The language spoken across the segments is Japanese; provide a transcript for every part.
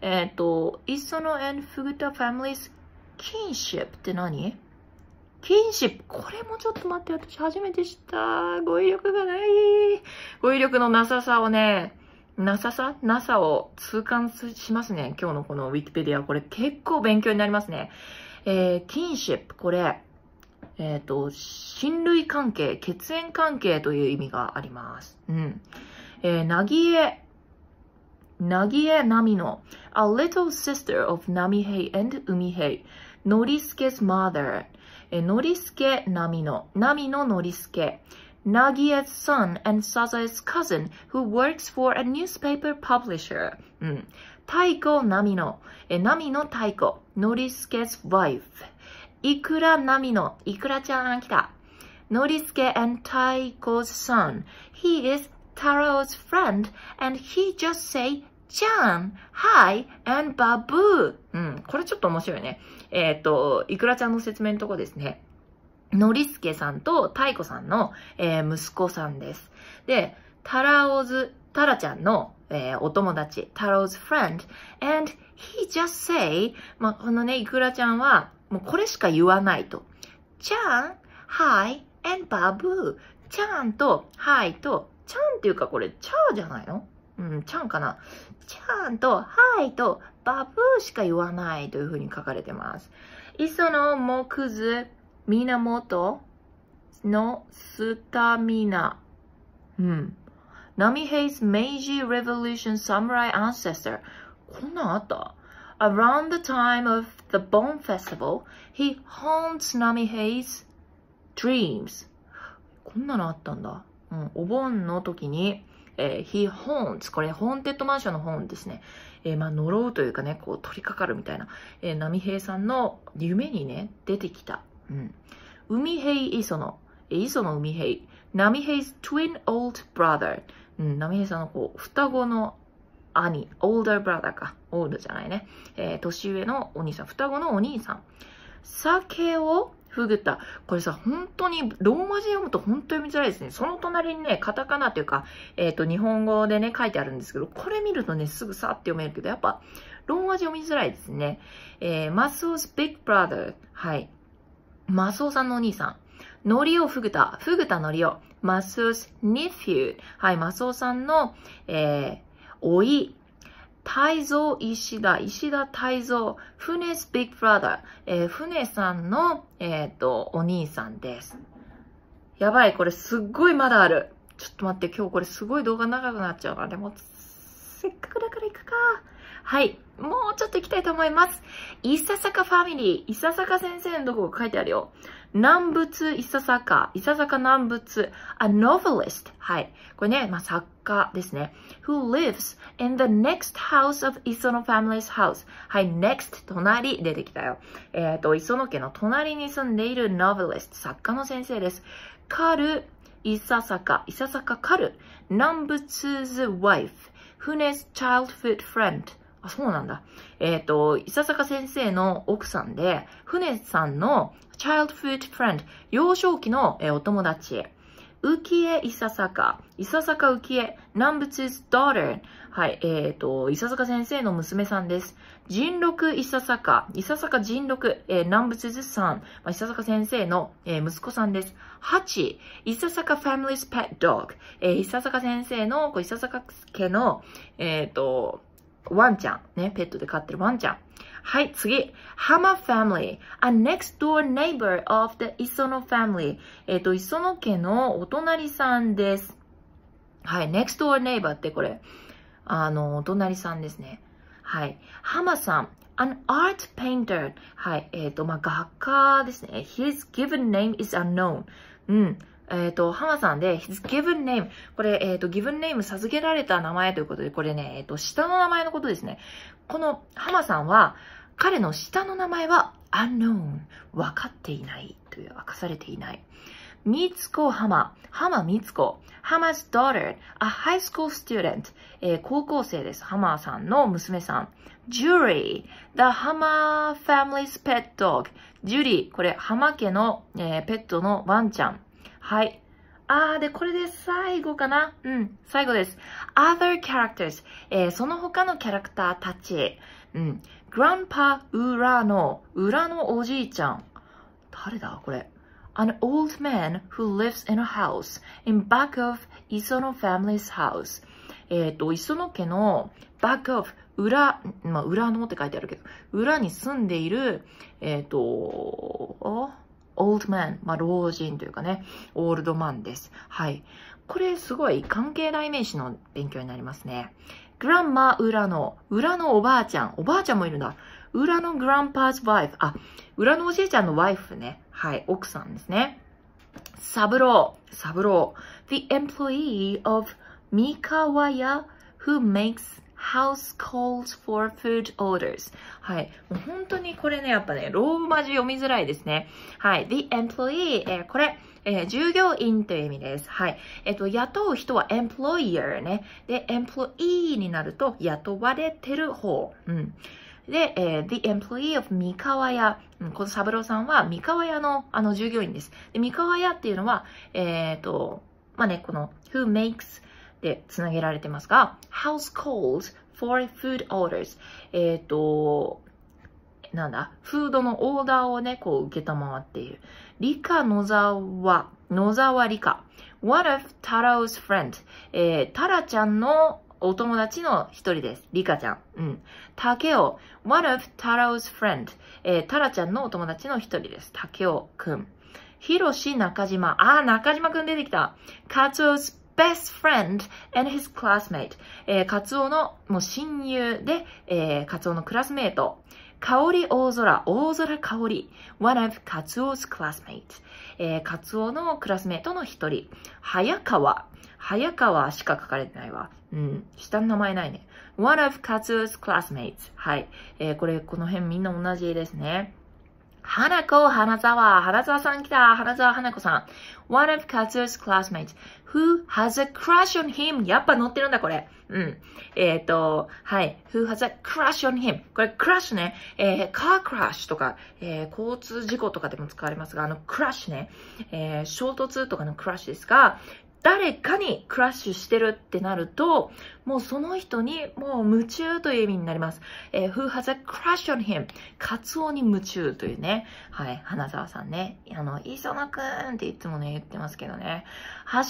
えっ、ー、と、磯野 and Fuguta f a m i l i s kinship って何 kinship これもちょっと待って、私初めて知った。語彙力がない。語彙力のなささをね、なささなさを痛感しますね。今日のこのウィキペディア。これ結構勉強になりますね。えー、kinship これ、えっ、ー、と、親類関係、血縁関係という意味があります。うん。えー、なぎえ Nagie Namino, a little sister of Namihei and Umihei, Norisuke's mother. Norisuke Namino, Namino Norisuke, Nagie's son and Sasae's cousin who works for a newspaper publisher. Mm. Taiko Namino, Namino Taiko, Norisuke's wife. Ikura Namino, Ikura-chan Noriske and Taiko's son. He is Taro's friend and he just say ちゃん、はい、and バブー。うん、これちょっと面白いね。えっ、ー、と、いくらちゃんの説明のとこですね。のりすけさんとたいこさんの、えー、息子さんです。で、タラオズ、タラちゃんの、えー、お友達、タラオズ friend, and he just say, まあ、このね、いくらちゃんは、もうこれしか言わないと。ちゃん、はい、and バブー。ちゃんと、はいと、ちゃんっていうかこれ、ちゃーじゃないのうん、ちゃんかな。ちゃんと、はいと、バブーしか言わないというふうに書かれてます。磯の木図、源のスタミナ。うん。ナミヘイス、メイジー・レボリューション・サムライ・アンセスター。こんなんあった Around the time of the Bone Festival, he haunts n a m i h e s dreams. こんなのあったんだ。うん、お盆の時に、えー、he haunts これ、ホーンテッドマンションの本ですね。えー、まあ、呪うというかね、こう、取りかかるみたいな。えー、波平さんの夢にね、出てきた。うん。海平磯野。え磯野海平。波平 's twin old brother。うん、波平さんのこう、双子の兄、older brother か。オールじゃないね。えー、年上のお兄さん、双子のお兄さん。酒をフグタ。これさ、本当に、ローマ字読むと本当読みづらいですね。その隣にね、カタカナというか、えっ、ー、と、日本語でね、書いてあるんですけど、これ見るとね、すぐさって読めるけど、やっぱ、ローマ字読みづらいですね。えー、マスオスビッグブラザー。はい。マスオさんのお兄さん。ノリオ・フグタ、フグタノリオ、マスオス・ニフュー、はい、マスオさんの、えー、おい、イシ石田、石田ウ、フ船スビッグブラダー、えー、船さんの、えっ、ー、と、お兄さんです。やばい、これすっごいまだある。ちょっと待って、今日これすごい動画長くなっちゃうら、でも、せっかくだから行くか。はい。もうちょっと行きたいと思います。いささかファミリー。いささか先生のとこが書いてあるよ。南仏いささか。いささか南仏。a novelist. はい。これね、まあ、作家ですね。who lives in the next house of 磯野 family's house. はい、next 隣出てきたよ。えっ、ー、と、磯野家の隣に住んでいる novelist 作家の先生です。カル、いささか、いささかカル。南仏 's wife. 船 's childhood friend. あ、そうなんだ。えっ、ー、と、伊佐坂先生の奥さんで、船さんの childhood friend、幼少期の、えー、お友達。浮江伊佐坂、伊佐坂浮江、南仏 's daughter。はい、えっ、ー、と、伊佐坂先生の娘さんです。人六伊佐坂、伊佐坂人六、えー、南仏 's son、まあ、伊佐坂先生の、えー、息子さんです。八、伊佐坂 family's pet dog、えー、伊佐坂先生の、こう伊佐坂家の、えっ、ー、と、ワンちゃん。ね、ペットで飼ってるワンちゃん。はい、次。h a family, a next door neighbor of the 磯野 family. えっ、ー、と、磯野家のお隣さんです。はい、next door neighbor ってこれ、あの、お隣さんですね。はい。h a さん。an art painter. はい。えっ、と、まあ、画家ですね。his given name is unknown. うん。えっ、ー、と、ハマさんで、his given name。これ、えっ、ー、と、given name 授けられた名前ということで、これね、えっ、ー、と、下の名前のことですね。このハマさんは、彼の下の名前は unknown。分かっていない。という、明かされていない。みつこハマ。ハマみつこ。ハマ 's daughter, a high school student. えー、高校生です。ハマさんの娘さん。ジュリー the ハマ family's pet dog. ジュリー、これ、ハマ家の、えー、ペットのワンちゃん。はい。あー、で、これで最後かなうん、最後です。other characters、えー、その他のキャラクターたち。うん。grandpa 裏の、裏のおじいちゃん。誰だこれ。an old man who lives in a house in back of 磯野 family's house えっ、ー、と、磯野家の back of 裏、まあ、裏のって書いてあるけど、裏に住んでいる、えっ、ー、と、old man、まあ、老人というかね、オールドマンです。はい。これすごい関係代名詞の勉強になりますね。グランマ裏の、裏のおばあちゃん、おばあちゃんもいるんだ。裏のグランパーズワイフ、あ、裏のおじいちゃんのワイフね。はい、奥さんですね。サブロー、サブロー。The employee of Mikawaya who makes house calls for food orders. はい。もう本当にこれね、やっぱね、ローマ字読みづらいですね。はい。the employee、えー、これ、えー、従業員という意味です。はい。えっ、ー、と、雇う人は employer ね。で、employee になると雇われてる方。うん。で、えー、the employee of 三河屋。うん、この三郎さんは三河屋のあの従業員です。で、三河屋っていうのは、えっ、ー、と、まあね、この who makes でつなげられてますが、house calls for food orders。えっ、ー、と、なんだ、フードのオーダーをね、こう受けたまわっている。理科野沢、野沢理科。What of Taro's friend. えー、タラちゃんのお友達の一人です。リカちゃん。うん。タケオ。What of Taro's friend. えー、タラちゃんのお友達の一人です。タケオくん。ヒロシ中島。あー、中島くん出てきた。カツオス best friend and his classmate、えー、カツオのもう親友で、えー、カツオのクラスメート香り大空、大空香り。One of カツオ 's classmate、えー。カツオのクラスメートの一人。早川。早川しか書かれてないわ。うん。下の名前ないね。One of カツオ 's classmates。はい。えー、これ、この辺みんな同じですね。花子、花沢、花沢さん来た、花沢花子さん。One of Katsu's classmates who has a crush on him. やっぱ乗ってるんだ、これ。うん。えっ、ー、と、はい。who has a crush on him. これ、crush ね。えー、car crash とか、えー、交通事故とかでも使われますが、あの、crush ね。えー、衝突とかの crush ですが、誰かにクラッシュしてるってなると、もうその人にもう夢中という意味になります。えー、who has a crush on him? カツオに夢中というね。はい、花沢さんね。あの、磯野くんっていつもね、言ってますけどね。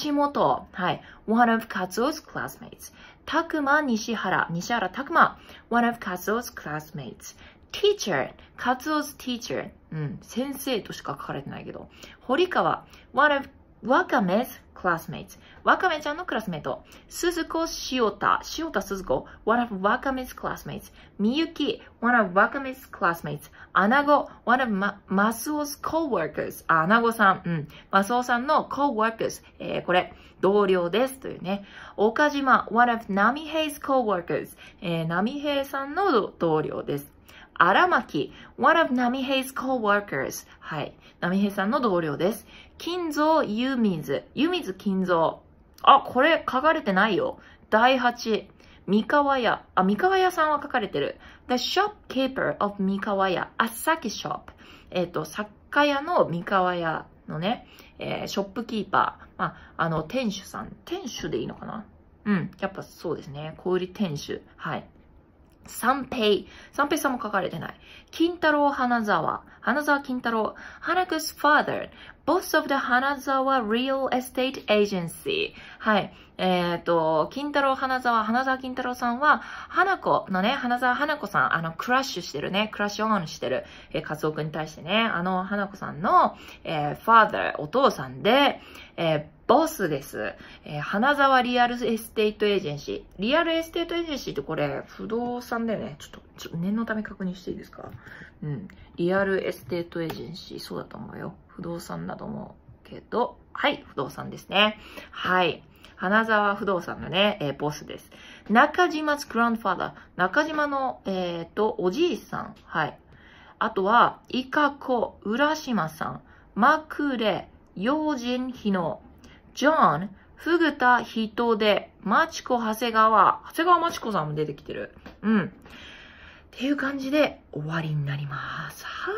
橋本、はい、one of カツオ 's classmates。たくま西原、西原たくま、one of カツオ 's classmates。teacher, カツオ 's teacher。うん、先生としか書かれてないけど。堀川、one of ワカメズクラスメイツ。ワカメちゃんのクラスメイト。スズコ・シオタ。シオタ・スズコ。One of ワカメズクラスメイト。みゆき。One of ワカメズクラスメイト。アナゴ。One of マスオ 's co-workers。アナゴさん。うん。マスオさんのコーワーク k e r s えこれ。同僚です。というね。岡島。One of ナミヘイ 's c ー w o r e r s えー、ナミヘイさんの同僚です。荒巻、one of Namihei's co-workers。はい。Namihei さんの同僚です。金蔵湯水、湯水金蔵。あ、これ書かれてないよ。第8、三河屋。あ、三河屋さんは書かれてる。The shopkeeper of 三河屋、あさき k shop。えっ、ー、と、作家屋の三河屋のね、えー、ショップキーパー。まあ、あの、店主さん。店主でいいのかなうん。やっぱそうですね。小売店主。はい。三平。三平さんも書かれてない。金太郎花沢。花沢金太郎。花子 s father. Boss of the 花沢 Real Estate Agency. はい。えっ、ー、と、金太郎花沢、花沢金太郎さんは、花子のね、花沢花子さん、あの、クラッシュしてるね、クラッシュオンしてる、えー、カツオ君に対してね、あの、花子さんの、えー、father、お父さんで、えー、ボスです。えー、花沢リアルエステートエージェンシー。リアルエステートエージェンシーってこれ、不動産だよね。ちょっと、ちょ念のため確認していいですかうん。リアルエステートエージェンシー。そうだと思うよ。不動産だと思うけど、はい、不動産ですね。はい。花沢不動産のね、えー、ボスです。中島 grandfather。中島の、えっ、ー、と、おじいさん。はい。あとは、イカ子、浦島さん、マクレ、用心日の、John、フグタ、ヒトデ、マチコ、長谷川。長谷川マチコさんも出てきてる。うん。っていう感じで終わりになります。は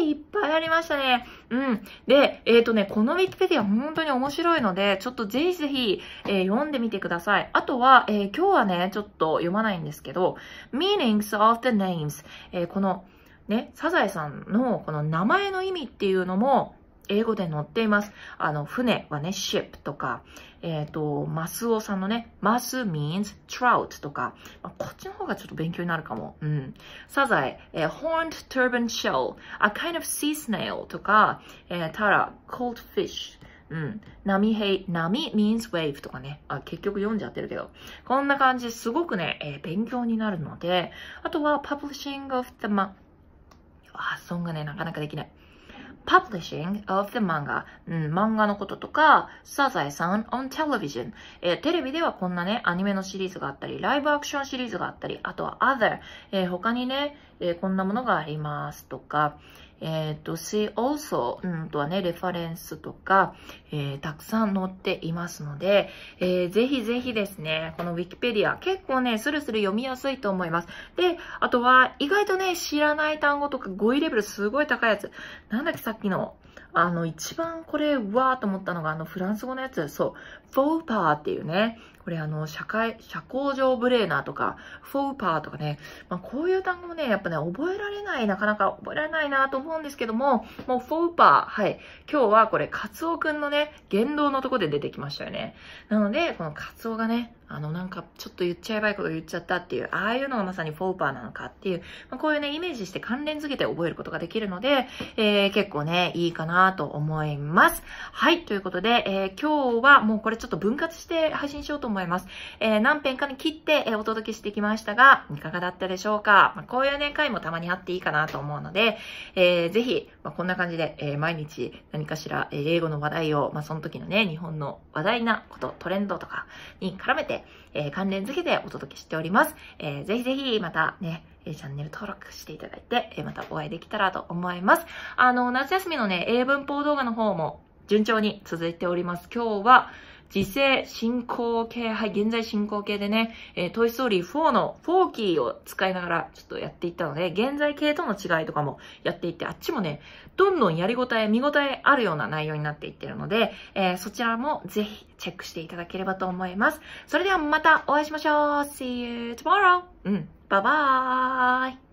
ーい。いっぱいありましたね。うん。で、えっ、ー、とね、この Wikipedia 本当に面白いので、ちょっとぜひぜひ、えー、読んでみてください。あとは、えー、今日はね、ちょっと読まないんですけど、meanings of the names、えこの、ね、サザエさんのこの名前の意味っていうのも、英語で載っています。あの、船はね、ship とか、えっ、ー、と、マスオさんのね、マス means trout とか、まあ、こっちの方がちょっと勉強になるかも。うん。サザエ、えー、horned turban shell, a kind of sea snail とか、えー、タラ、cold fish うん。波平、波 means wave とかね。あ、結局読んじゃってるけど。こんな感じ、すごくね、えー、勉強になるので、あとは publishing of the ma 発音がね、なかなかできない。publishing of the manga、うん、漫画のこととか、サザエさん on television、えー、テレビではこんなね、アニメのシリーズがあったり、ライブアクションシリーズがあったり、あとは other、えー、他にね、えー、こんなものがありますとか、えっ、ー、と、she also うんとはね、レファレンスとか、えー、たくさん載っていますので、えー、ぜひぜひですね、この Wikipedia 結構ね、スルスル読みやすいと思います。で、あとは意外とね、知らない単語とか語彙レベルすごい高いやつ。なんだっけさっきの、あの、一番これ、うわーと思ったのが、あの、フランス語のやつ、そう、フォーパーっていうね、これあの、社会、社交上ブレーナーとか、フォーパーとかね、まあ、こういう単語もね、やっぱね、覚えられない、なかなか覚えられないなと思うんですけども、もうフォーパー、はい。今日はこれ、カツオくんのね、言動のとこで出てきましたよね。なので、このカツオがね、あの、なんか、ちょっと言っちゃえばいいこと言っちゃったっていう、ああいうのがまさにフォーパーなのかっていう、まあ、こういうね、イメージして関連付けて覚えることができるので、えー、結構ね、いいかなと思います。はい、ということで、えー、今日はもうこれちょっと分割して配信しようと思います。えー、何編かに切って、えお届けしてきましたが、いかがだったでしょうか、まあ、こういうね、回もたまにあっていいかなと思うので、えー、ぜひ、まあ、こんな感じで、え毎日何かしら、え英語の話題を、まあ、その時のね、日本の話題なこと、トレンドとかに絡めて、えー、関連付けでお届けしております。えー、ぜひぜひまたね、チャンネル登録していただいて、えまたお会いできたらと思います。あの、夏休みのね、英文法動画の方も順調に続いております。今日は、自制進行形、はい、現在進行形でね、えー、トイストーリー4のフォーキーを使いながらちょっとやっていったので、現在形との違いとかもやっていって、あっちもね、どんどんやりごたえ、見ごたえあるような内容になっていってるので、えー、そちらもぜひチェックしていただければと思います。それではまたお会いしましょう !See you tomorrow! うん、バイバーイ